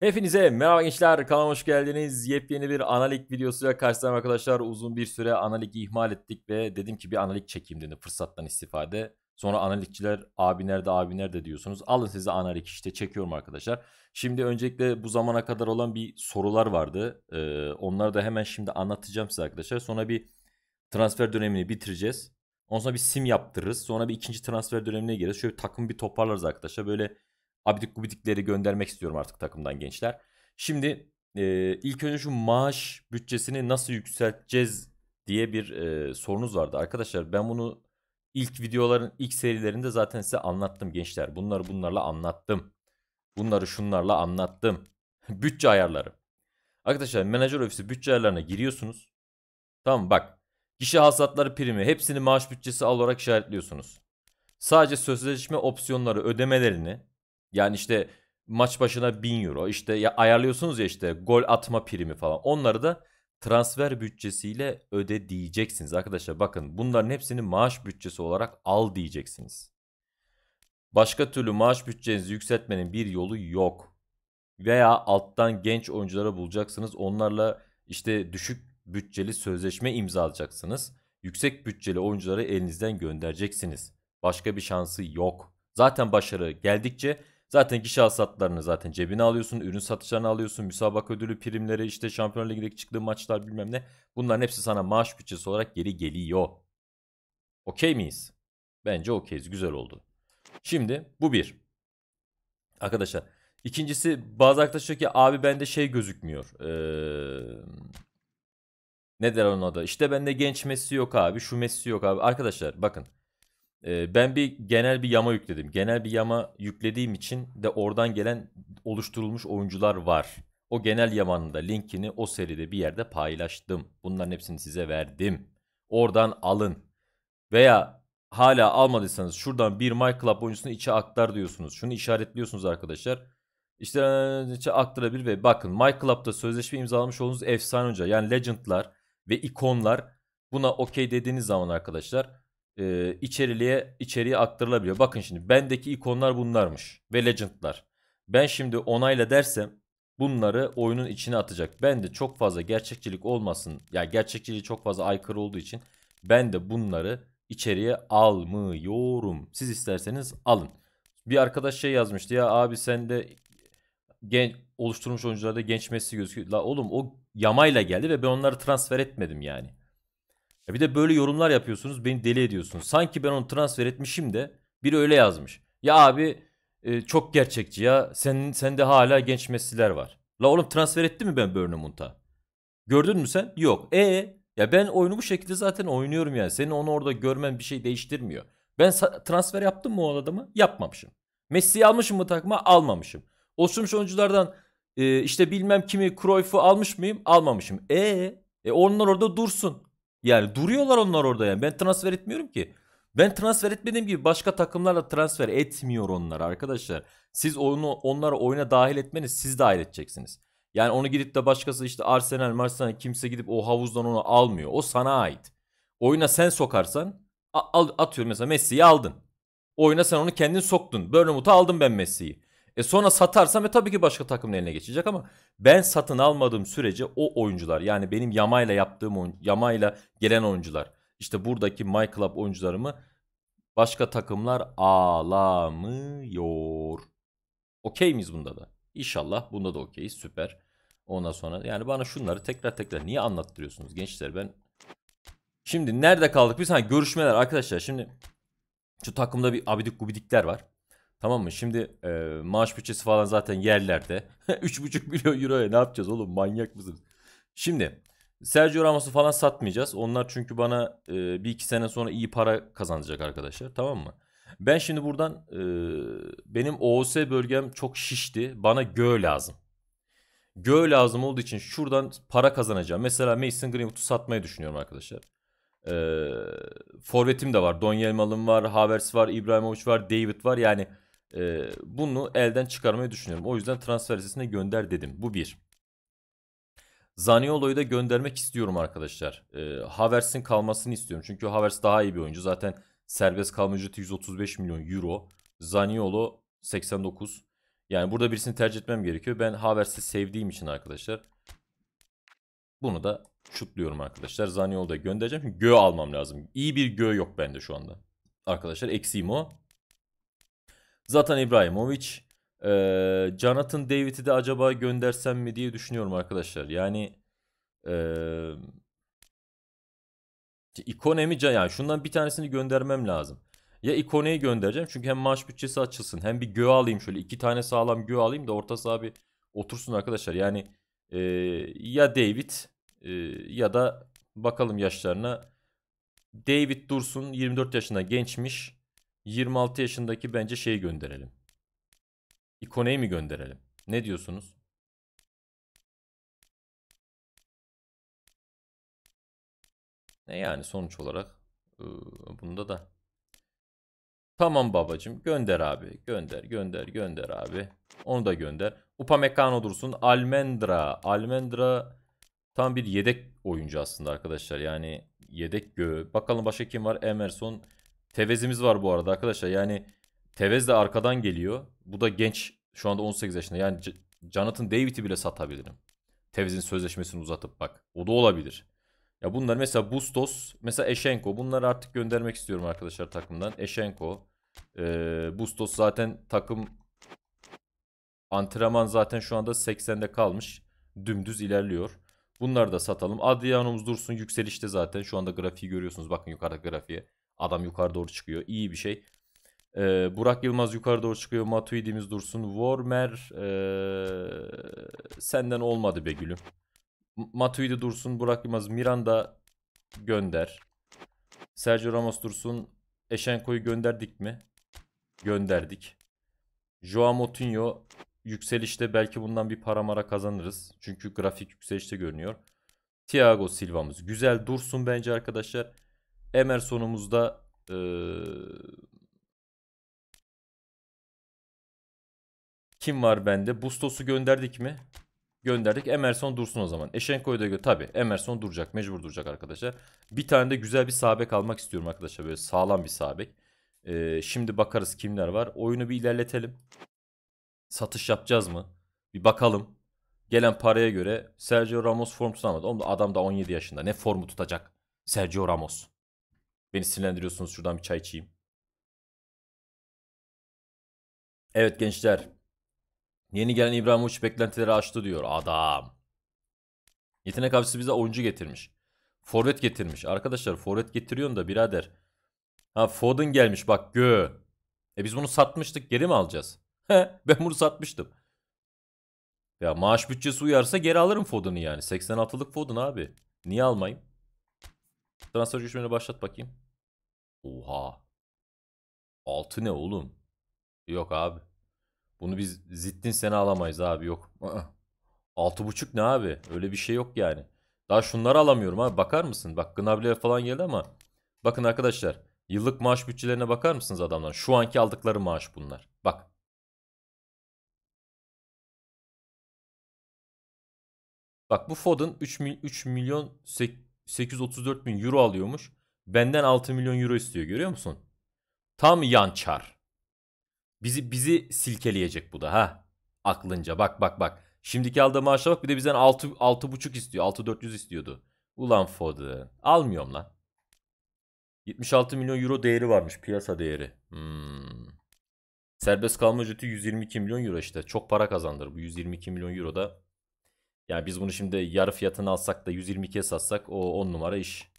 Hepinize merhaba gençler kanalıma hoş geldiniz. Yepyeni bir analik videosuyla karşınızdayım arkadaşlar. Uzun bir süre analik ihmal ettik ve dedim ki bir analik çekeyim dedim fırsattan istifade. Sonra analikçiler abi nerede abi nerede diyorsunuz. Alın size analik işte çekiyorum arkadaşlar. Şimdi öncelikle bu zamana kadar olan bir sorular vardı. Ee, onları da hemen şimdi anlatacağım size arkadaşlar. Sonra bir transfer dönemini bitireceğiz. Ondan sonra bir sim yaptırırız. Sonra bir ikinci transfer dönemine gireriz. Şöyle bir takım bir toparlarız arkadaşlar. Böyle abidik gubidikleri göndermek istiyorum artık takımdan gençler. Şimdi e, ilk önce şu maaş bütçesini nasıl yükselteceğiz diye bir e, sorunuz vardı. Arkadaşlar ben bunu ilk videoların ilk serilerinde zaten size anlattım gençler. Bunları bunlarla anlattım. Bunları şunlarla anlattım. bütçe ayarları. Arkadaşlar menajer ofisi bütçe ayarlarına giriyorsunuz. Tamam bak. Kişi hasatları primi hepsini maaş bütçesi olarak işaretliyorsunuz. Sadece sözleşme opsiyonları ödemelerini yani işte maç başına 1000 euro işte ya ayarlıyorsunuz ya işte gol atma primi falan onları da transfer bütçesiyle öde diyeceksiniz arkadaşlar bakın bunların hepsini maaş bütçesi olarak al diyeceksiniz. Başka türlü maaş bütçenizi yükseltmenin bir yolu yok. Veya alttan genç oyunculara bulacaksınız. Onlarla işte düşük bütçeli sözleşme imzalayacaksınız. Yüksek bütçeli oyuncuları elinizden göndereceksiniz. Başka bir şansı yok. Zaten başarı geldikçe Zaten kişi hasatlarını zaten cebine alıyorsun, ürün satışlarını alıyorsun, müsabaka ödülü primleri, işte Şampiyonlar Ligi'deki çıktığı maçlar bilmem ne. Bunların hepsi sana maaş bütçesi olarak geri geliyor. Okey miyiz? Bence okeyiz. Güzel oldu. Şimdi bu bir. Arkadaşlar ikincisi bazı arkadaşlar ki abi bende şey gözükmüyor. Ee, ne der onun adı? İşte bende genç Messi yok abi. Şu Messi yok abi. Arkadaşlar bakın ben bir genel bir yama yükledim. Genel bir yama yüklediğim için de oradan gelen oluşturulmuş oyuncular var. O genel yamanın da linkini o seride bir yerde paylaştım. Bunların hepsini size verdim. Oradan alın. Veya hala almadıysanız şuradan bir My Club oyuncusunu içe aktar diyorsunuz. Şunu işaretliyorsunuz arkadaşlar. İşte içe aktarabilir ve bakın My Club'da sözleşme imzalamış olduğunuz efsane hoca yani legendlar ve ikonlar buna okey dediğiniz zaman arkadaşlar e, içeriliğe içeriye aktarılabiliyor. Bakın şimdi bendeki ikonlar bunlarmış ve legendlar. Ben şimdi onayla dersem bunları oyunun içine atacak. Ben de çok fazla gerçekçilik olmasın. Ya yani gerçekçiliği çok fazla aykırı olduğu için ben de bunları içeriye almıyorum. Siz isterseniz alın. Bir arkadaş şey yazmıştı ya abi sen de genç oluşturmuş oyuncularda genç Messi gözüküyor. La oğlum o yamayla geldi ve ben onları transfer etmedim yani. Ya e bir de böyle yorumlar yapıyorsunuz beni deli ediyorsunuz. Sanki ben onu transfer etmişim de biri öyle yazmış. Ya abi e, çok gerçekçi ya senin sende hala genç Messi'ler var. La oğlum transfer etti mi ben Burnham'unta? Gördün mü sen? Yok. E ya ben oyunu bu şekilde zaten oynuyorum yani. Senin onu orada görmen bir şey değiştirmiyor. Ben transfer yaptım mı o adamı? Yapmamışım. Messi'yi almışım mı takma? Almamışım. Oluşturmuş oyunculardan e, işte bilmem kimi Cruyff'u almış mıyım? Almamışım. E, e onlar orada dursun. Yani duruyorlar onlar orada yani. Ben transfer etmiyorum ki. Ben transfer etmediğim gibi başka takımlarla transfer etmiyor onlar arkadaşlar. Siz onu onları oyuna dahil etmeniz siz dahil edeceksiniz. Yani onu gidip de başkası işte Arsenal, Marsenal kimse gidip o havuzdan onu almıyor. O sana ait. Oyuna sen sokarsan al atıyorum mesela Messi'yi aldın. Oyuna sen onu kendin soktun. Bournemouth'a aldım ben Messi'yi. E sonra satarsam e tabii ki başka takımın eline geçecek ama ben satın almadığım sürece o oyuncular yani benim yamayla yaptığım oyun, yamayla gelen oyuncular işte buradaki My Club oyuncularımı başka takımlar alamıyor. Okey miyiz bunda da? İnşallah bunda da okeyiz süper. Ondan sonra yani bana şunları tekrar tekrar niye anlattırıyorsunuz gençler ben Şimdi nerede kaldık biz? Hani görüşmeler arkadaşlar şimdi şu takımda bir abidik gubidikler var. Tamam mı? Şimdi e, maaş bütçesi falan zaten yerlerde. 3,5 milyon euroya ne yapacağız oğlum? Manyak mısın? Şimdi Sergio Ramos'u falan satmayacağız. Onlar çünkü bana e, bir iki sene sonra iyi para kazanacak arkadaşlar. Tamam mı? Ben şimdi buradan e, benim OOS bölgem çok şişti. Bana gö lazım. Gö lazım olduğu için şuradan para kazanacağım. Mesela Mason Greenwood'u satmayı düşünüyorum arkadaşlar. E, forvetim de var. Donyelmal'ım var. Havers var. İbrahimovic var. David var. Yani e, bunu elden çıkarmayı düşünüyorum. O yüzden transfer listesine gönder dedim. Bu bir. Zaniolo'yu da göndermek istiyorum arkadaşlar. E, Havers'in kalmasını istiyorum. Çünkü Havers daha iyi bir oyuncu. Zaten serbest kalma ücreti 135 milyon euro. Zaniolo 89. Yani burada birisini tercih etmem gerekiyor. Ben Havers'i sevdiğim için arkadaşlar. Bunu da şutluyorum arkadaşlar. Zaniolo'yu da göndereceğim. Çünkü gö almam lazım. İyi bir gö yok bende şu anda. Arkadaşlar eksiğim o. Zaten İbrahimovic. Ee, Jonathan David'i de acaba göndersem mi diye düşünüyorum arkadaşlar. Yani ee, İkonemi yani şundan bir tanesini göndermem lazım. Ya ikoneyi göndereceğim çünkü hem maaş bütçesi açılsın hem bir göğe alayım şöyle iki tane sağlam göğe alayım da orta saha bir otursun arkadaşlar. Yani e, ya David e, ya da bakalım yaşlarına David Dursun 24 yaşında gençmiş. 26 yaşındaki bence şeyi gönderelim. İkoneyi mi gönderelim? Ne diyorsunuz? Ne yani sonuç olarak ıı, bunda da. Tamam babacım gönder abi. Gönder gönder gönder abi. Onu da gönder. Upamecano dursun. Almendra. Almendra tam bir yedek oyuncu aslında arkadaşlar. Yani yedek göğü. Bakalım başka kim var? Emerson. Tevez'imiz var bu arada arkadaşlar. Yani Tevez de arkadan geliyor. Bu da genç. Şu anda 18 yaşında. Yani Jonathan David'i bile satabilirim. Tevez'in sözleşmesini uzatıp bak. O da olabilir. Ya bunlar mesela Bustos, mesela Eşenko. Bunları artık göndermek istiyorum arkadaşlar takımdan. Eşenko. Ee, Bustos zaten takım antrenman zaten şu anda 80'de kalmış. Dümdüz ilerliyor. Bunları da satalım. Adriano'muz dursun yükselişte zaten. Şu anda grafiği görüyorsunuz. Bakın yukarıda grafiğe. Adam yukarı doğru çıkıyor. İyi bir şey. Ee, Burak Yılmaz yukarı doğru çıkıyor. Matuidi'miz dursun. Warmer ee, senden olmadı be gülüm. Matuidi dursun. Burak Yılmaz Miranda gönder. Sergio Ramos dursun. Eşenko'yu gönderdik mi? Gönderdik. Joao Moutinho yükselişte belki bundan bir para mara kazanırız. Çünkü grafik yükselişte görünüyor. Thiago Silva'mız güzel dursun bence arkadaşlar. Emerson'umuzda e, kim var bende? Bustos'u gönderdik mi? Gönderdik. Emerson dursun o zaman. Eşenko'yu da gö tabi. Emerson duracak. Mecbur duracak arkadaşlar. Bir tane de güzel bir sabek almak istiyorum arkadaşlar. Böyle sağlam bir sabek. Ee, şimdi bakarız kimler var. Oyunu bir ilerletelim. Satış yapacağız mı? Bir bakalım. Gelen paraya göre Sergio Ramos formu tutamadı. Oğlum adam da 17 yaşında. Ne formu tutacak? Sergio Ramos. Beni sinirlendiriyorsunuz şuradan bir çay içeyim. Evet gençler. Yeni gelen İbrahimovic beklentileri açtı diyor. Adam. Yetenek abisi bize oyuncu getirmiş. Forvet getirmiş. Arkadaşlar forvet getiriyorsun da birader. Ha Foden gelmiş bak gö. E biz bunu satmıştık geri mi alacağız? He ben bunu satmıştım. Ya maaş bütçesi uyarsa geri alırım Foden'ı yani. 86'lık Foden abi. Niye almayayım? Transfer görüşmelerini başlat bakayım. Oha. Altı ne oğlum? Yok abi. Bunu biz zittin seni alamayız abi yok. Altı buçuk ne abi? Öyle bir şey yok yani. Daha şunları alamıyorum abi bakar mısın? Bak Gnabry'e falan geldi ama. Bakın arkadaşlar. Yıllık maaş bütçelerine bakar mısınız adamlar? Şu anki aldıkları maaş bunlar. Bak. Bak bu Fodun 3, 3 milyon 834 bin euro alıyormuş. Benden 6 milyon euro istiyor görüyor musun? Tam yan çar. Bizi, bizi silkeleyecek bu da ha. Aklınca bak bak bak. Şimdiki aldığı maaşa bak bir de bizden 6, 6,5 istiyor. 6,400 istiyordu. Ulan fodı. Almıyorum lan. 76 milyon euro değeri varmış piyasa değeri. Hmm. Serbest kalma ücreti 122 milyon euro işte. Çok para kazandır bu 122 milyon euro da. Yani biz bunu şimdi yarı fiyatını alsak da 122'ye satsak o 10 numara iş.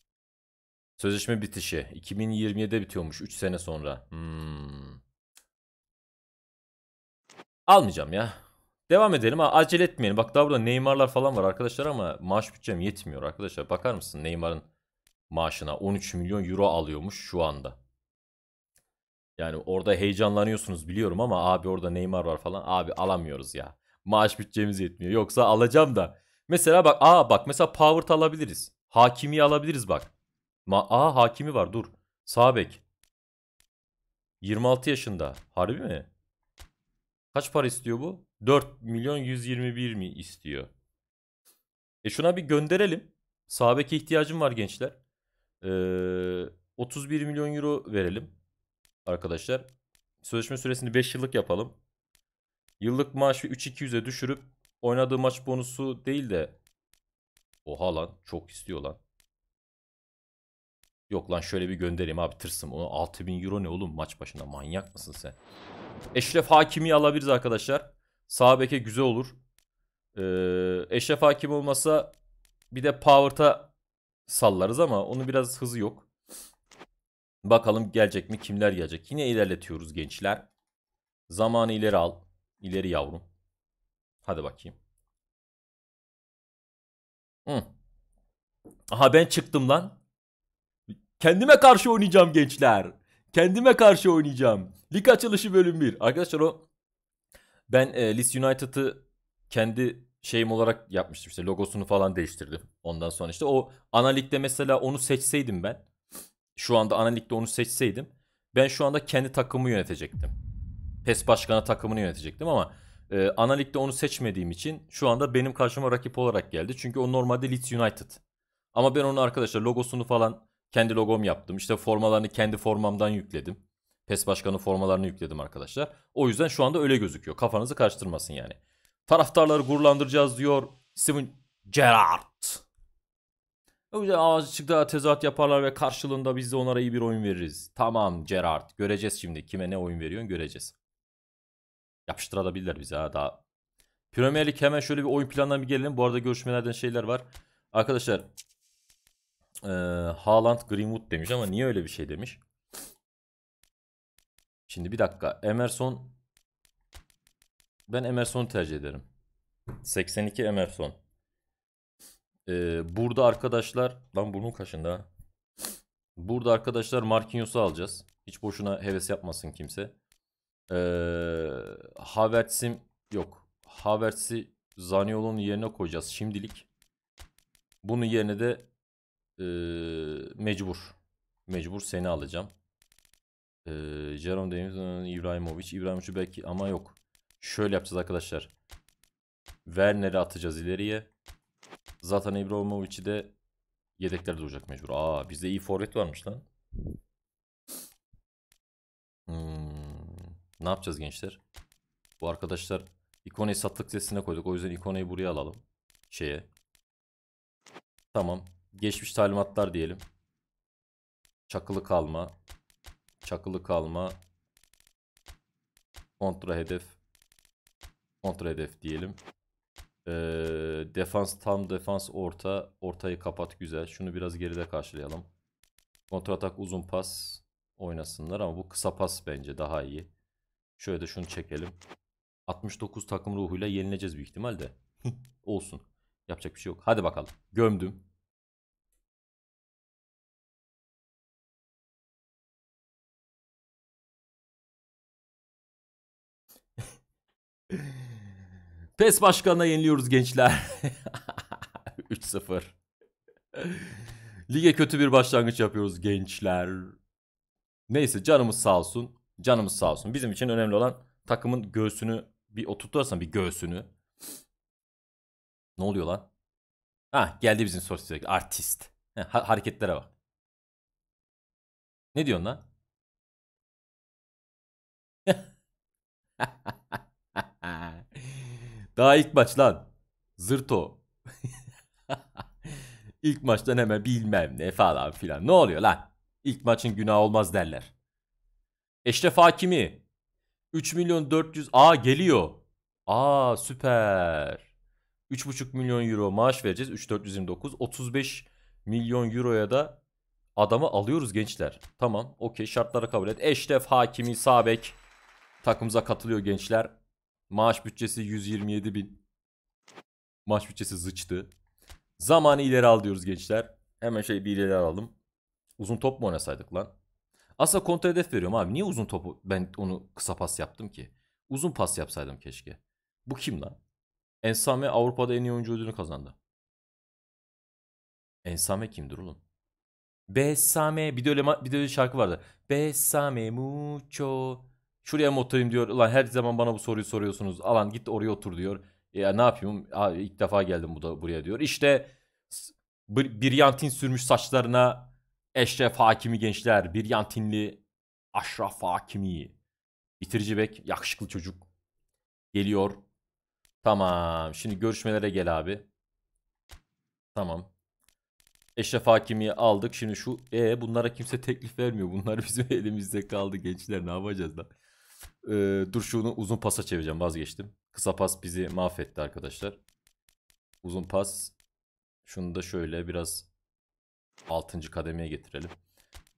Sözleşme bitişi. 2027'de bitiyormuş. 3 sene sonra. Hmm. Almayacağım ya. Devam edelim. Ha, acele etmeyelim. Bak daha burada Neymar'lar falan var arkadaşlar ama maaş bütçem yetmiyor arkadaşlar. Bakar mısın Neymar'ın maaşına 13 milyon euro alıyormuş şu anda. Yani orada heyecanlanıyorsunuz biliyorum ama abi orada Neymar var falan. Abi alamıyoruz ya. Maaş bütçemiz yetmiyor. Yoksa alacağım da. Mesela bak aa bak mesela Power alabiliriz. Hakimi alabiliriz bak. Ma Aa hakimi var dur. sabek 26 yaşında. Harbi mi? Kaç para istiyor bu? 4 milyon 121 mi istiyor? E şuna bir gönderelim. Sağ ihtiyacım var gençler. Ee, 31 milyon euro verelim. Arkadaşlar. Sözleşme süresini 5 yıllık yapalım. Yıllık maaşı 3.200'e düşürüp oynadığı maç bonusu değil de Oha lan çok istiyor lan. Yok lan şöyle bir göndereyim abi tırsım. Onu 6000 euro ne oğlum maç başına manyak mısın sen? Eşref Hakimi alabiliriz arkadaşlar. Sağ beke güzel olur. Ee, Eşref Hakim olmasa bir de Power'ta sallarız ama onun biraz hızı yok. Bakalım gelecek mi kimler gelecek. Yine ilerletiyoruz gençler. Zamanı ileri al. İleri yavrum. Hadi bakayım. Hı. Aha ben çıktım lan. Kendime karşı oynayacağım gençler. Kendime karşı oynayacağım. Lig açılışı bölüm 1. Arkadaşlar o ben e, Leeds United'ı kendi şeyim olarak yapmıştım işte logosunu falan değiştirdim. Ondan sonra işte o analikte mesela onu seçseydim ben. Şu anda analikte onu seçseydim. Ben şu anda kendi takımı yönetecektim. PES başkanı takımını yönetecektim ama e, analikte onu seçmediğim için şu anda benim karşıma rakip olarak geldi. Çünkü o normalde Leeds United. Ama ben onu arkadaşlar logosunu falan kendi logom yaptım. İşte formalarını kendi formamdan yükledim. PES başkanı formalarını yükledim arkadaşlar. O yüzden şu anda öyle gözüküyor. Kafanızı karıştırmasın yani. Taraftarları gururlandıracağız diyor Steven Gerrard. O yüzden azıcık daha tezat yaparlar ve karşılığında biz de onlara iyi bir oyun veririz. Tamam Gerrard. Göreceğiz şimdi kime ne oyun veriyorsun göreceğiz. Yapıştırabilirler bize ha daha. Premier Lig hemen şöyle bir oyun planına bir gelelim. Bu arada görüşmelerden şeyler var. Arkadaşlar e, Haaland Greenwood demiş ama niye öyle bir şey demiş? Şimdi bir dakika. Emerson ben Emerson'u tercih ederim. 82 Emerson. Ee, burada arkadaşlar ben burnum kaşında. Burada arkadaşlar Marquinhos'u alacağız. Hiç boşuna heves yapmasın kimse. Ee, Havertz'im yok. Havertz'i Zaniolo'nun yerine koyacağız şimdilik. Bunun yerine de ee, mecbur. Mecbur seni alacağım. Ee, Jerome Davis, İbrahimovic. İbrahimovic belki ama yok. Şöyle yapacağız arkadaşlar. Werner'i atacağız ileriye. Zaten İbrahimovic'i de yedeklerde duracak mecbur. Aa bizde iyi forvet varmış lan. Hmm, ne yapacağız gençler? Bu arkadaşlar ikoneyi satlık listesine koyduk. O yüzden ikoneyi buraya alalım. Şeye. Tamam. Geçmiş talimatlar diyelim. Çakılı kalma. Çakılı kalma. Kontra hedef. Kontra hedef diyelim. Ee, defans tam defans orta. Ortayı kapat güzel. Şunu biraz geride karşılayalım. Kontratak uzun pas oynasınlar ama bu kısa pas bence daha iyi. Şöyle de şunu çekelim. 69 takım ruhuyla yenileceğiz büyük ihtimalle. Olsun. Yapacak bir şey yok. Hadi bakalım. Gömdüm. PES başkanına yeniliyoruz gençler. 3-0. Lige kötü bir başlangıç yapıyoruz gençler. Neyse canımız sağ olsun. Canımız sağ olsun. Bizim için önemli olan takımın göğsünü bir oturtursan bir göğsünü. Ne oluyor lan? Ha geldi bizim soru sürekli. Artist. Ha, hareketlere bak. Ne diyorsun lan? Daha ilk maç lan. Zırto. İlk maçtan hemen bilmem ne falan filan. Ne oluyor lan? İlk maçın günah olmaz derler. Eşref Hakimi. 3 milyon 400. Aa geliyor. Aa süper. 3,5 milyon euro maaş vereceğiz. 3 429 35 milyon euroya da adamı alıyoruz gençler. Tamam okey şartlara kabul et. Eşref Hakimi Sabek takımıza katılıyor gençler. Maaş bütçesi 127 bin. Maaş bütçesi zıçtı. Zamanı ileri al diyoruz gençler. Hemen şey bir ileri alalım. Uzun top mu oynasaydık lan? Asa kontra hedef veriyorum abi. Niye uzun topu ben onu kısa pas yaptım ki? Uzun pas yapsaydım keşke. Bu kim lan? Ensame Avrupa'da en iyi oyuncu ödülünü kazandı. Ensame kimdir oğlum? Besame bir de öyle bir de öyle şarkı vardı. Besame mucho Şuraya mı oturayım diyor. Ulan her zaman bana bu soruyu soruyorsunuz. Alan git oraya otur diyor. Ya ne yapayım? Abi ilk defa geldim bu da buraya diyor. İşte bir yantin sürmüş saçlarına Eşref Hakimi gençler. bir yantinli Aşraf Hakimi. Bitirici bek. Yakışıklı çocuk. Geliyor. Tamam. Şimdi görüşmelere gel abi. Tamam. Eşref hakimi aldık. Şimdi şu e bunlara kimse teklif vermiyor. Bunlar bizim elimizde kaldı gençler. Ne yapacağız lan? Ee, dur şunu uzun pasa çevireceğim vazgeçtim. Kısa pas bizi mahvetti arkadaşlar. Uzun pas. Şunu da şöyle biraz 6. kademeye getirelim.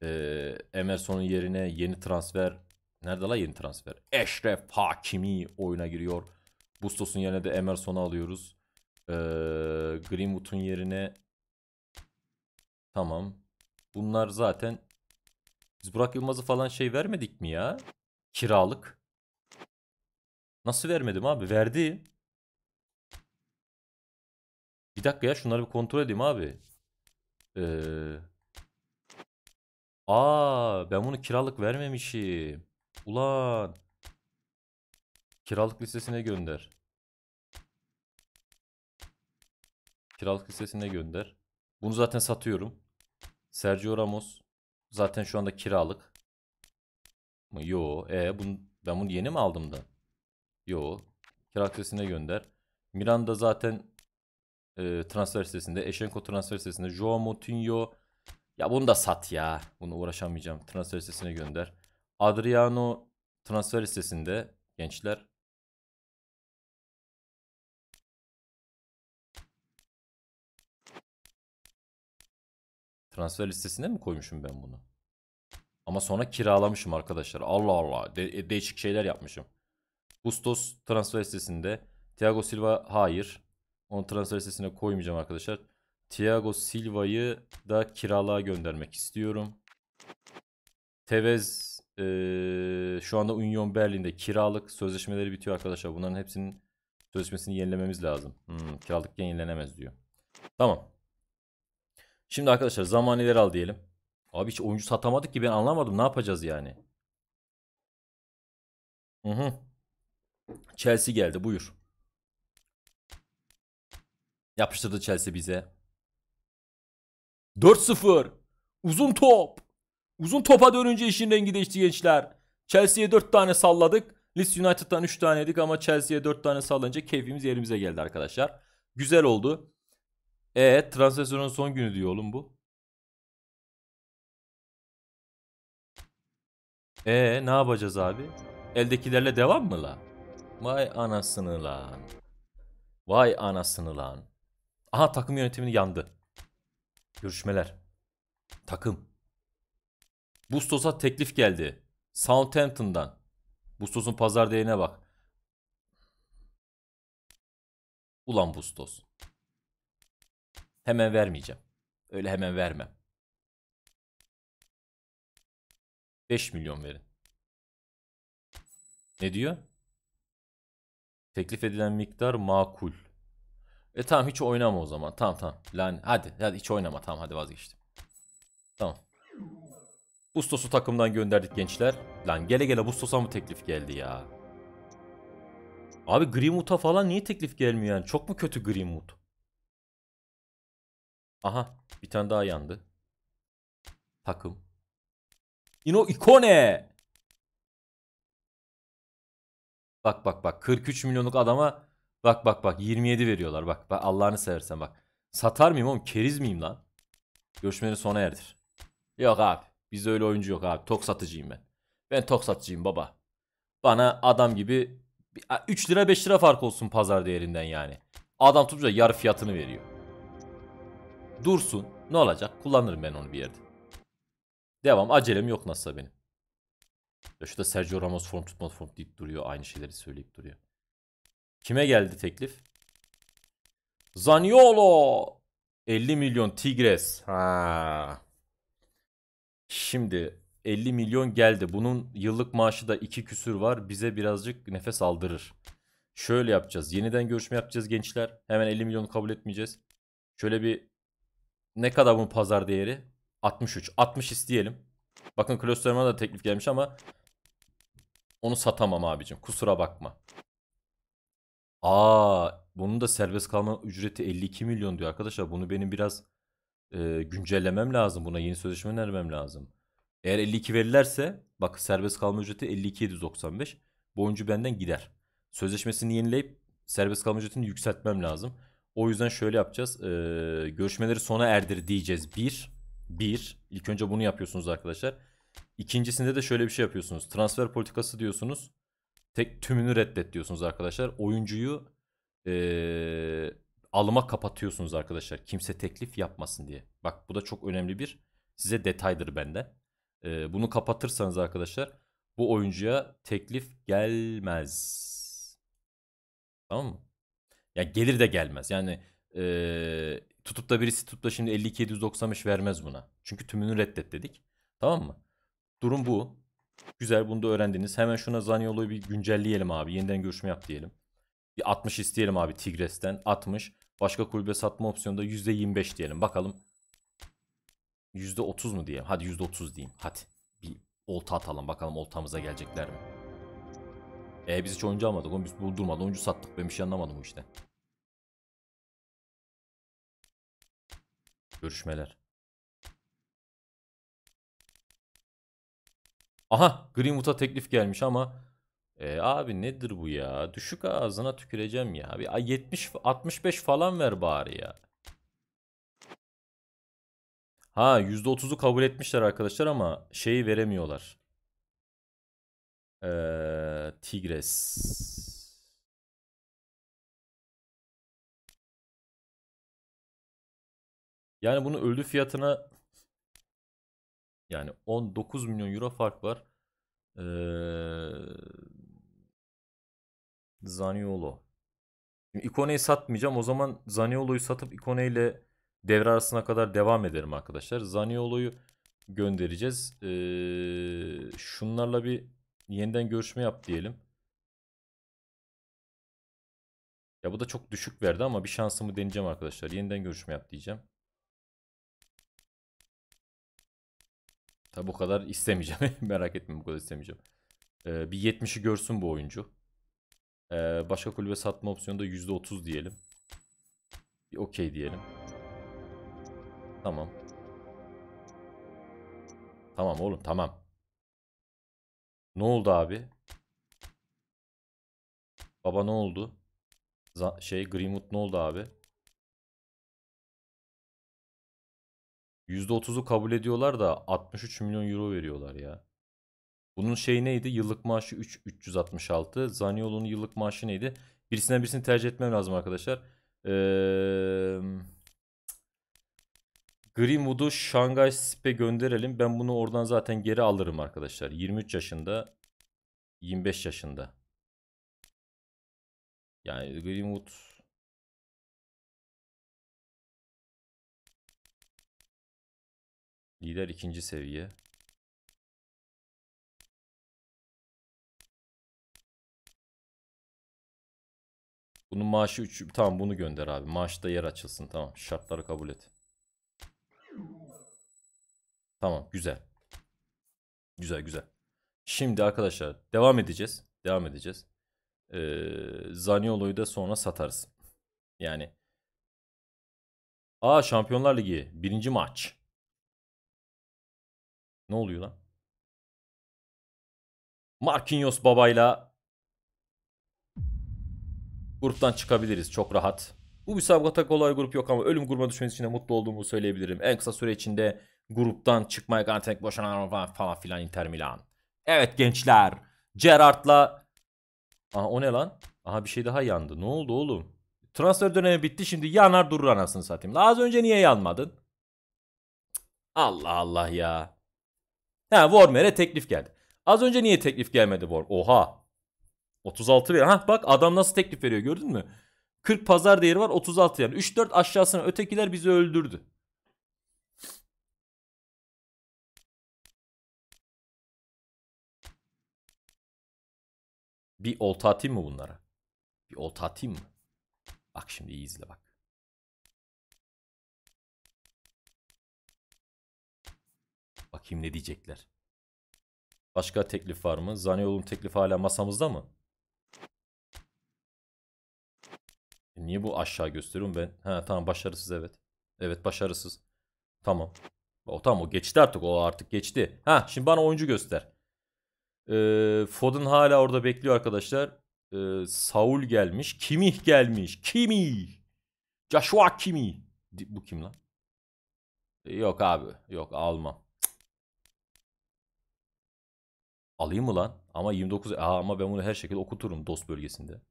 Ee, Emerson'un yerine yeni transfer. Nerede la yeni transfer? Eşref Hakimi oyuna giriyor. Bustos'un yerine de Emerson'u alıyoruz. Ee, Greenwood'un yerine tamam. Bunlar zaten biz Burak Yılmaz'ı falan şey vermedik mi ya? Kiralık. Nasıl vermedim abi? Verdi. Bir dakika ya şunları bir kontrol edeyim abi. Ee... Aa ben bunu kiralık vermemişim. Ulan. Kiralık listesine gönder. Kiralık listesine gönder. Bunu zaten satıyorum. Sergio Ramos zaten şu anda kiralık mı? Yo. E bun, ben bunu yeni mi aldım da? Yo. Kira kredisine gönder. Miranda zaten e, transfer sitesinde. Eşenko transfer sitesinde. Joao Moutinho. Ya bunu da sat ya. Bunu uğraşamayacağım. Transfer sitesine gönder. Adriano transfer listesinde gençler. Transfer listesine mi koymuşum ben bunu? Ama sonra kiralamışım arkadaşlar. Allah Allah. De- e, değişik şeyler yapmışım. Bustos transfer sitesinde. Thiago Silva hayır. Onu transfer sitesine koymayacağım arkadaşlar. Thiago Silva'yı da kiralığa göndermek istiyorum. Tevez e, şu anda Union Berlin'de kiralık sözleşmeleri bitiyor arkadaşlar. Bunların hepsinin sözleşmesini yenilememiz lazım. Hmm, kiralık yenilenemez diyor. Tamam. Şimdi arkadaşlar zamanileri al diyelim. Abi hiç oyuncu satamadık ki ben anlamadım. Ne yapacağız yani? Hı hı. Chelsea geldi buyur. Yapıştırdı Chelsea bize. 4-0. Uzun top. Uzun topa dönünce işin rengi değişti gençler. Chelsea'ye 4 tane salladık. Leeds United'dan 3 tane yedik ama Chelsea'ye 4 tane sallanınca keyfimiz yerimize geldi arkadaşlar. Güzel oldu. Evet transfer son günü diyor oğlum bu. Ee ne yapacağız abi? Eldekilerle devam mı la? Vay anasını lan. Vay anasını lan. Aha takım yönetimini yandı. Görüşmeler. Takım. Bustos'a teklif geldi. Southampton'dan. Bustos'un pazar değerine bak. Ulan Bustos. Hemen vermeyeceğim. Öyle hemen vermem. 5 milyon verin. Ne diyor? Teklif edilen miktar makul. E tamam hiç oynama o zaman. Tamam tamam. Lan hadi hadi hiç oynama. Tamam hadi vazgeçtim. Tamam. Bustos'u takımdan gönderdik gençler. Lan gele gele Bustos'a mı teklif geldi ya? Abi Greenwood'a falan niye teklif gelmiyor yani? Çok mu kötü Greenwood? Aha bir tane daha yandı. Takım. Ino ikone. Bak bak bak 43 milyonluk adama bak bak bak 27 veriyorlar bak. bak Allah'ını seversen bak. Satar mıyım oğlum keriz miyim lan? Görüşmeleri sona erdir. Yok abi bizde öyle oyuncu yok abi tok satıcıyım ben. Ben tok satıcıyım baba. Bana adam gibi 3 lira 5 lira fark olsun pazar değerinden yani. Adam tutunca yarı fiyatını veriyor. Dursun ne olacak kullanırım ben onu bir yerde. Devam. Acelem yok nasılsa benim. Ya şurada Sergio Ramos form tutma form deyip duruyor. Aynı şeyleri söyleyip duruyor. Kime geldi teklif? Zaniolo. 50 milyon Tigres. Ha. Şimdi 50 milyon geldi. Bunun yıllık maaşı da 2 küsür var. Bize birazcık nefes aldırır. Şöyle yapacağız. Yeniden görüşme yapacağız gençler. Hemen 50 milyonu kabul etmeyeceğiz. Şöyle bir ne kadar bunun pazar değeri? 63. 60 isteyelim. Bakın Klosterman'a da teklif gelmiş ama onu satamam abicim. Kusura bakma. Aa, bunun da serbest kalma ücreti 52 milyon diyor arkadaşlar. Bunu benim biraz e, güncellemem lazım. Buna yeni sözleşme önermem lazım. Eğer 52 verirlerse bak serbest kalma ücreti 52.795. Bu oyuncu benden gider. Sözleşmesini yenileyip serbest kalma ücretini yükseltmem lazım. O yüzden şöyle yapacağız. E, görüşmeleri sona erdir diyeceğiz. 1 bir, ilk önce bunu yapıyorsunuz arkadaşlar. İkincisinde de şöyle bir şey yapıyorsunuz. Transfer politikası diyorsunuz. Tek tümünü reddet diyorsunuz arkadaşlar. Oyuncuyu ee, alıma kapatıyorsunuz arkadaşlar. Kimse teklif yapmasın diye. Bak bu da çok önemli bir size detaydır bende E, bunu kapatırsanız arkadaşlar bu oyuncuya teklif gelmez. Tamam mı? Yani gelir de gelmez. Yani e, tutup da birisi tutup da şimdi 52795 vermez buna. Çünkü tümünü reddet dedik. Tamam mı? Durum bu. Güzel bunu da öğrendiniz. Hemen şuna Zaniolo'yu bir güncelleyelim abi. Yeniden görüşme yap diyelim. Bir 60 isteyelim abi Tigres'ten. 60. Başka kulübe satma opsiyonunda %25 diyelim. Bakalım. %30 mu diyelim? Hadi %30 diyeyim. Hadi. Bir olta atalım. Bakalım oltamıza gelecekler mi? E ee, biz hiç oyuncu almadık. Oğlum biz buldurmadı. Oyuncu sattık. Ben bir şey anlamadım bu işte. Görüşmeler. Aha Greenwood'a teklif gelmiş ama e, abi nedir bu ya? Düşük ağzına tüküreceğim ya. Bir 70 65 falan ver bari ya. Ha %30'u kabul etmişler arkadaşlar ama şeyi veremiyorlar. Ee, Tigres. Yani bunu öldü fiyatına yani 19 milyon euro fark var. Ee, Zaniolo. Şimdi satmayacağım. O zaman Zaniolo'yu satıp Ikone ile devre arasına kadar devam ederim arkadaşlar. Zaniolo'yu göndereceğiz. Ee, şunlarla bir yeniden görüşme yap diyelim. Ya bu da çok düşük verdi ama bir şansımı deneyeceğim arkadaşlar. Yeniden görüşme yap diyeceğim. Tabi o kadar istemeyeceğim. Merak etme bu kadar istemeyeceğim. Ee, bir 70'i görsün bu oyuncu. Ee, başka kulübe satma opsiyonu da %30 diyelim. Bir okey diyelim. Tamam. Tamam oğlum tamam. Ne oldu abi? Baba ne oldu? Z şey Greenwood ne oldu abi? %30'u kabul ediyorlar da 63 milyon euro veriyorlar ya. Bunun şey neydi? Yıllık maaşı 3 366. Zaniolo'nun yıllık maaşı neydi? Birisinden birisini tercih etmem lazım arkadaşlar. Ee, Greenwood'u Şangay Sip'e gönderelim. Ben bunu oradan zaten geri alırım arkadaşlar. 23 yaşında, 25 yaşında. Yani Greenwood Lider ikinci seviye. Bunun maaşı 3 tamam bunu gönder abi. Maaşta yer açılsın tamam. Şartları kabul et. Tamam güzel. Güzel güzel. Şimdi arkadaşlar devam edeceğiz. Devam edeceğiz. Ee, Zaniolo'yu da sonra satarız. Yani. Aa Şampiyonlar Ligi birinci maç. Ne oluyor lan? Marquinhos babayla gruptan çıkabiliriz çok rahat. Bu müsabakata kolay grup yok ama ölüm grubuna düşmeniz için de mutlu olduğumu söyleyebilirim. En kısa süre içinde gruptan çıkmaya garantilemek boşanan falan, falan filan Inter Milan. Evet gençler. Gerard'la... Aha o ne lan? Aha bir şey daha yandı. Ne oldu oğlum? Transfer dönemi bitti şimdi yanar durur anasını satayım. Az önce niye yanmadın? Allah Allah ya. Ha Warmer'e teklif geldi. Az önce niye teklif gelmedi War? Oha. 36 veriyor. Ha bak adam nasıl teklif veriyor gördün mü? 40 pazar değeri var 36 yani. 3-4 aşağısına ötekiler bizi öldürdü. Bir olta atayım mı bunlara? Bir olta atayım mı? Bak şimdi iyi izle bak. Bakayım ne diyecekler. Başka teklif var mı? Zaniyolun teklifi hala masamızda mı? E niye bu aşağı gösteriyorum ben? Ha tamam başarısız evet. Evet başarısız. Tamam. O tamam o geçti artık. O artık geçti. Ha şimdi bana oyuncu göster. Ee, Foden hala orada bekliyor arkadaşlar. Ee, Saul gelmiş. Kimih gelmiş. Kimih. Joshua Kimi. Bu kim lan? E, yok abi. Yok almam. Alayım mı lan? Ama 29 Aa, ama ben bunu her şekilde okuturum dost bölgesinde.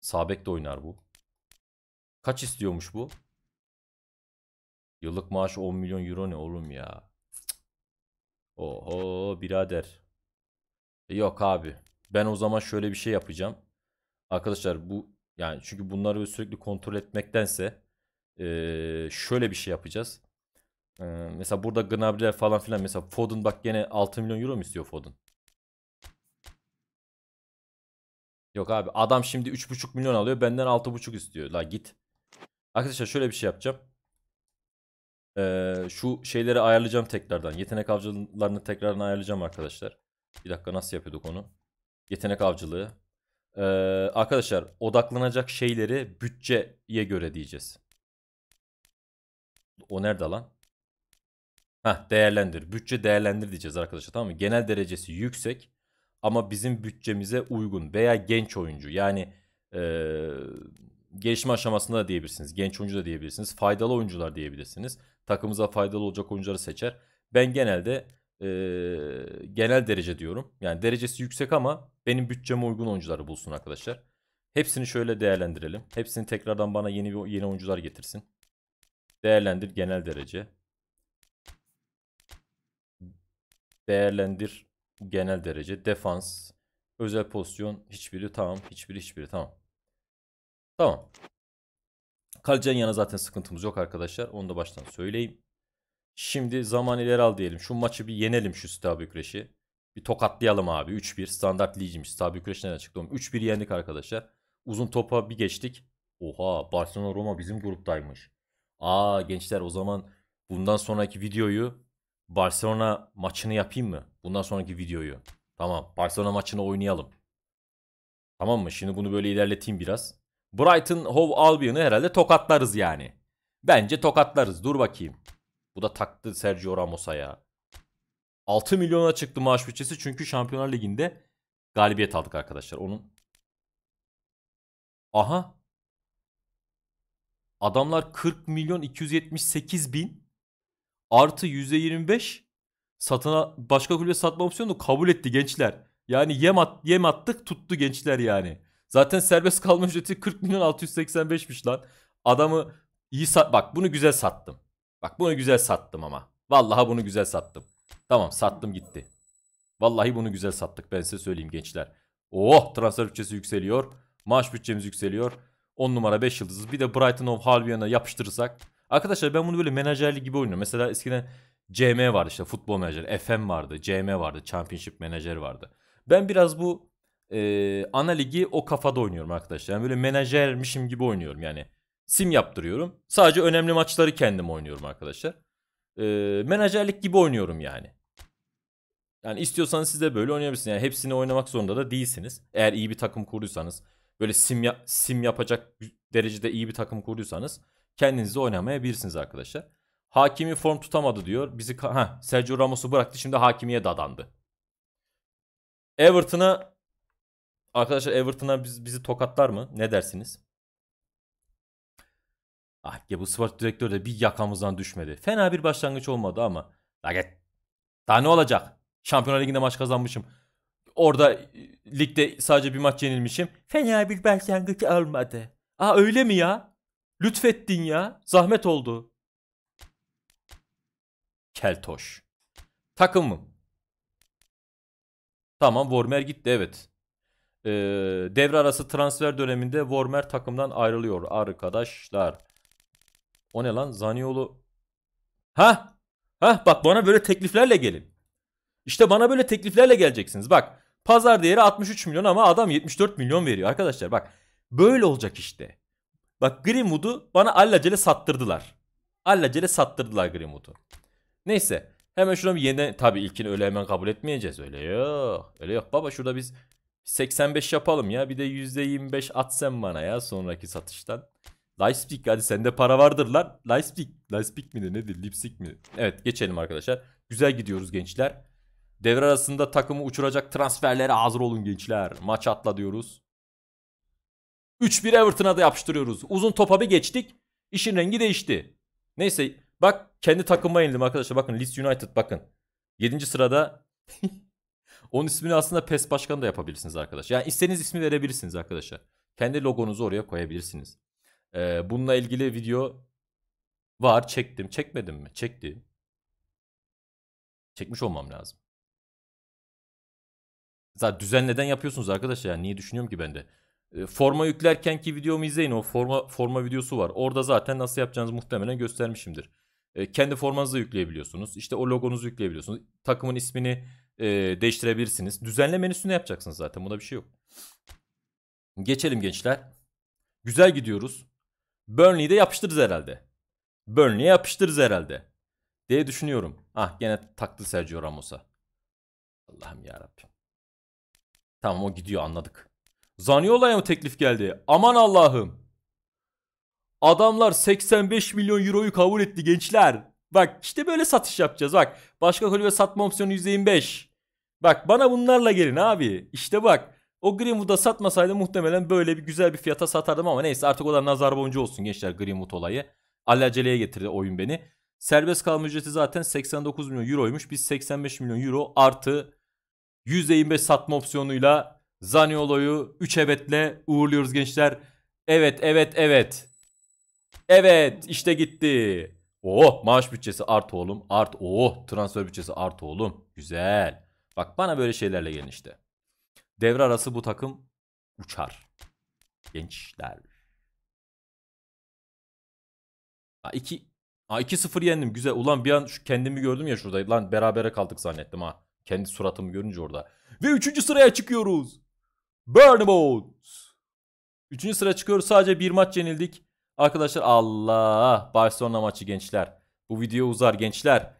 Sabek de oynar bu. Kaç istiyormuş bu? Yıllık maaşı 10 milyon euro ne oğlum ya? Cık. Oho birader. E, yok abi. Ben o zaman şöyle bir şey yapacağım. Arkadaşlar bu yani çünkü bunları sürekli kontrol etmektense ee, şöyle bir şey yapacağız. Ee, mesela burada Gnabry falan filan. Mesela Foden bak gene 6 milyon euro mu istiyor Foden? Yok abi adam şimdi 3,5 milyon alıyor. Benden 6,5 istiyor. La git. Arkadaşlar şöyle bir şey yapacağım. Ee, şu şeyleri ayarlayacağım tekrardan. Yetenek avcılarını tekrardan ayarlayacağım arkadaşlar. Bir dakika nasıl yapıyorduk onu? Yetenek avcılığı. Ee, arkadaşlar odaklanacak şeyleri bütçeye göre diyeceğiz. O nerede lan? Heh, değerlendir. Bütçe değerlendir diyeceğiz arkadaşlar tamam mı? Genel derecesi yüksek ama bizim bütçemize uygun veya genç oyuncu. Yani ee, gelişme aşamasında da diyebilirsiniz. Genç oyuncu da diyebilirsiniz. Faydalı oyuncular diyebilirsiniz. Takımıza faydalı olacak oyuncuları seçer. Ben genelde e, genel derece diyorum. Yani derecesi yüksek ama benim bütçeme uygun oyuncuları bulsun arkadaşlar. Hepsini şöyle değerlendirelim. Hepsini tekrardan bana yeni yeni oyuncular getirsin. Değerlendir genel derece. değerlendir genel derece, defans, özel pozisyon hiçbiri tamam, hiçbiri hiçbiri tamam. Tamam. Kaleci'nin yana zaten sıkıntımız yok arkadaşlar. Onu da baştan söyleyeyim. Şimdi zaman ileri al diyelim. Şu maçı bir yenelim şu Stabı Güreş'i. Bir tokatlayalım abi. 3-1 standart ligimiz. Stabı Güreş nereden çıktı? 3-1 yendik arkadaşlar. Uzun topa bir geçtik. Oha Barcelona Roma bizim gruptaymış. Aa gençler o zaman bundan sonraki videoyu Barcelona maçını yapayım mı? Bundan sonraki videoyu. Tamam. Barcelona maçını oynayalım. Tamam mı? Şimdi bunu böyle ilerleteyim biraz. Brighton Hove Albion'ı herhalde tokatlarız yani. Bence tokatlarız. Dur bakayım. Bu da taktı Sergio Ramos'a ya. 6 milyona çıktı maaş bütçesi çünkü Şampiyonlar Ligi'nde galibiyet aldık arkadaşlar. Onun Aha. Adamlar 40 milyon 278 bin artı yüzde %25 satana başka kulübe satma opsiyonu da kabul etti gençler. Yani yem, at, yem attık tuttu gençler yani. Zaten serbest kalma ücreti 40 milyon 685'miş lan. Adamı iyi sat bak bunu güzel sattım. Bak bunu güzel sattım ama. Vallahi bunu güzel sattım. Tamam sattım gitti. Vallahi bunu güzel sattık ben size söyleyeyim gençler. Oh transfer bütçesi yükseliyor. Maaş bütçemiz yükseliyor. 10 numara 5 yıldızız. Bir de Brighton of Halbion'a yapıştırırsak Arkadaşlar ben bunu böyle menajerlik gibi oynuyorum. Mesela eskiden CM vardı işte futbol menajer, FM vardı, CM vardı, Championship menajer vardı. Ben biraz bu e, ana ligi o kafada oynuyorum arkadaşlar. Yani böyle menajermişim gibi oynuyorum yani. Sim yaptırıyorum. Sadece önemli maçları kendim oynuyorum arkadaşlar. E, menajerlik gibi oynuyorum yani. Yani istiyorsanız siz de böyle oynayabilirsiniz. Yani hepsini oynamak zorunda da değilsiniz. Eğer iyi bir takım kurduysanız, böyle sim ya sim yapacak derecede iyi bir takım kurduysanız kendinizi oynamayabilirsiniz arkadaşlar. Hakimi form tutamadı diyor. Bizi ha Sergio Ramos'u bıraktı şimdi Hakimi'ye dadandı. Everton'a arkadaşlar Everton'a biz, bizi tokatlar mı? Ne dersiniz? Ah ya bu sport direktör de bir yakamızdan düşmedi. Fena bir başlangıç olmadı ama. Laget. Daha ne olacak? Şampiyonlar Ligi'nde maç kazanmışım. Orada e, ligde sadece bir maç yenilmişim. Fena bir başlangıç olmadı. Aa öyle mi ya? Lütfettin ya. Zahmet oldu. Keltoş. Takımım. Tamam Vormer gitti evet. Ee, devre arası transfer döneminde Vormer takımdan ayrılıyor arkadaşlar. O ne lan Zaniolo? Ha? Ha bak bana böyle tekliflerle gelin. İşte bana böyle tekliflerle geleceksiniz. Bak pazar değeri 63 milyon ama adam 74 milyon veriyor arkadaşlar. Bak böyle olacak işte. Bak Greenwood'u bana allacele sattırdılar. Allacele sattırdılar Greenwood'u. Neyse hemen şuna bir yeniden tabii ilkini öyle hemen kabul etmeyeceğiz. Öyle yok. Öyle yok. Baba şurada biz 85 yapalım ya. Bir de %25 at sen bana ya sonraki satıştan. Leipzig hadi sende para vardır lan. Leipzig. Leipzig mi nedir? Leipzig mi? Evet geçelim arkadaşlar. Güzel gidiyoruz gençler. Devre arasında takımı uçuracak transferlere hazır olun gençler. Maç atla diyoruz. 3-1 Everton'a da yapıştırıyoruz. Uzun topa bir geçtik. İşin rengi değişti. Neyse bak kendi takıma indim arkadaşlar. Bakın Leeds United bakın. 7. sırada onun ismini aslında PES başkanı da yapabilirsiniz arkadaşlar. Yani istediğiniz ismi verebilirsiniz arkadaşlar. Kendi logonuzu oraya koyabilirsiniz. Ee, bununla ilgili video var. Çektim. Çekmedim mi? Çektim. Çekmiş olmam lazım. Zaten düzenleden yapıyorsunuz arkadaşlar? Yani niye düşünüyorum ki ben de? E, forma yüklerken ki videomu izleyin o forma forma videosu var. Orada zaten nasıl yapacağınızı muhtemelen göstermişimdir. E, kendi formanızı yükleyebiliyorsunuz. İşte o logonuzu yükleyebiliyorsunuz. Takımın ismini e, değiştirebilirsiniz. Düzenle menüsünü yapacaksınız zaten. Bunda bir şey yok. Geçelim gençler. Güzel gidiyoruz. Burnley'i de yapıştırırız herhalde. Burnley'e yapıştırırız herhalde. Diye düşünüyorum. Ah gene taktı Sergio Ramos'a. Allah'ım yarabbim. Tamam o gidiyor anladık. Zaniola'ya mı teklif geldi? Aman Allah'ım. Adamlar 85 milyon euroyu kabul etti gençler. Bak işte böyle satış yapacağız bak. Başka kulübe satma opsiyonu %25. Bak bana bunlarla gelin abi. İşte bak. O Greenwood'a satmasaydı muhtemelen böyle bir güzel bir fiyata satardım ama neyse artık o da nazar boncu olsun gençler Greenwood olayı. Alaceleye getirdi oyun beni. Serbest kalma ücreti zaten 89 milyon euroymuş. Biz 85 milyon euro artı %25 satma opsiyonuyla Zaniolo'yu 3 evetle uğurluyoruz gençler. Evet, evet, evet. Evet, işte gitti. Oh, maaş bütçesi art oğlum. Art, oh, transfer bütçesi art oğlum. Güzel. Bak bana böyle şeylerle gelin işte. Devre arası bu takım uçar. Gençler. Ha, 2 ha 2-0 yendim. Güzel. Ulan bir an şu kendimi gördüm ya şurada. Lan berabere kaldık zannettim ha. Kendi suratımı görünce orada. Ve 3. sıraya çıkıyoruz. Bournemouth. Üçüncü sıra çıkıyoruz. Sadece bir maç yenildik. Arkadaşlar Allah. Barcelona maçı gençler. Bu video uzar gençler.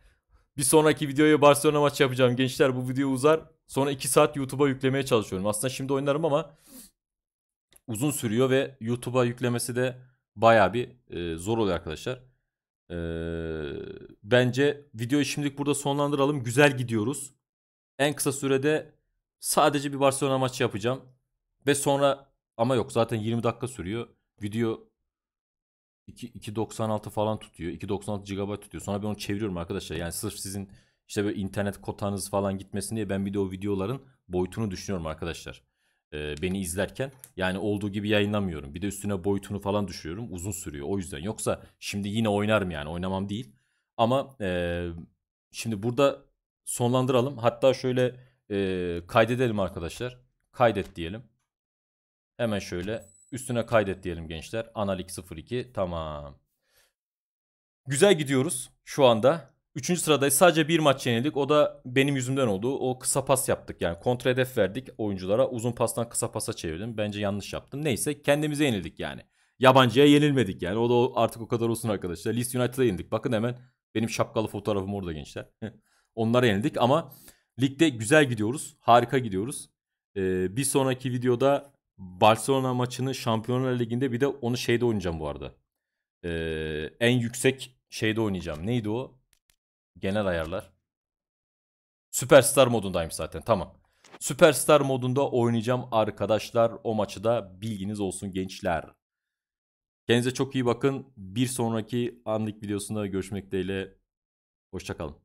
Bir sonraki videoya Barcelona maçı yapacağım. Gençler bu video uzar. Sonra 2 saat YouTube'a yüklemeye çalışıyorum. Aslında şimdi oynarım ama uzun sürüyor ve YouTube'a yüklemesi de baya bir e, zor oluyor arkadaşlar. E, bence videoyu şimdilik burada sonlandıralım. Güzel gidiyoruz. En kısa sürede sadece bir Barcelona maçı yapacağım. Ve sonra ama yok zaten 20 dakika sürüyor. Video 2, 2.96 falan tutuyor. 2.96 GB tutuyor. Sonra ben onu çeviriyorum arkadaşlar. Yani sırf sizin işte böyle internet kotanız falan gitmesin diye ben bir de o videoların boyutunu düşünüyorum arkadaşlar. Ee, beni izlerken yani olduğu gibi yayınlamıyorum. Bir de üstüne boyutunu falan düşürüyorum. Uzun sürüyor o yüzden. Yoksa şimdi yine oynarım yani oynamam değil. Ama e, şimdi burada sonlandıralım. Hatta şöyle e, kaydedelim arkadaşlar. Kaydet diyelim. Hemen şöyle üstüne kaydet diyelim gençler. Analik 02 tamam. Güzel gidiyoruz şu anda. Üçüncü sıradayız. Sadece bir maç yenildik. O da benim yüzümden oldu. O kısa pas yaptık. Yani kontra hedef verdik oyunculara. Uzun pastan kısa pasa çevirdim. Bence yanlış yaptım. Neyse kendimize yenildik yani. Yabancıya yenilmedik yani. O da artık o kadar olsun arkadaşlar. Leeds United'a yenildik. Bakın hemen benim şapkalı fotoğrafım orada gençler. Onlara yenildik ama ligde güzel gidiyoruz. Harika gidiyoruz. Ee, bir sonraki videoda Barcelona maçını Şampiyonlar Ligi'nde bir de onu şeyde oynayacağım bu arada. Ee, en yüksek şeyde oynayacağım. Neydi o? Genel ayarlar. Süperstar modundayım zaten tamam. Süperstar modunda oynayacağım arkadaşlar. O maçı da bilginiz olsun gençler. Kendinize çok iyi bakın. Bir sonraki anlık videosunda görüşmek dileğiyle. Hoşçakalın.